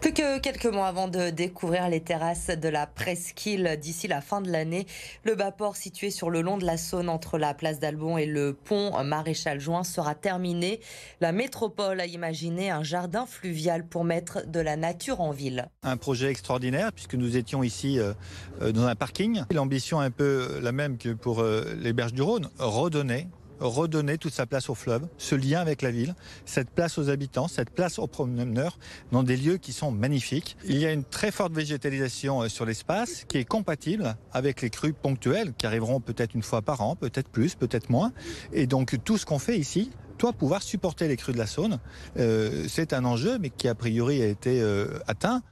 Plus que quelques mois avant de découvrir les terrasses de la presqu'île d'ici la fin de l'année, le bas-port situé sur le long de la Saône entre la place d'Albon et le pont Maréchal Juin sera terminé. La métropole a imaginé un jardin fluvial pour mettre de la nature en ville. Un projet extraordinaire puisque nous étions ici euh, euh, dans un parking. L'ambition est un peu la même que pour euh, les berges du Rhône, redonner redonner toute sa place au fleuve, ce lien avec la ville, cette place aux habitants, cette place aux promeneurs, dans des lieux qui sont magnifiques. Il y a une très forte végétalisation euh, sur l'espace qui est compatible avec les crues ponctuelles qui arriveront peut-être une fois par an, peut-être plus, peut-être moins. Et donc tout ce qu'on fait ici toi, pouvoir supporter les crues de la Saône, euh, c'est un enjeu, mais qui a priori a été euh, atteint.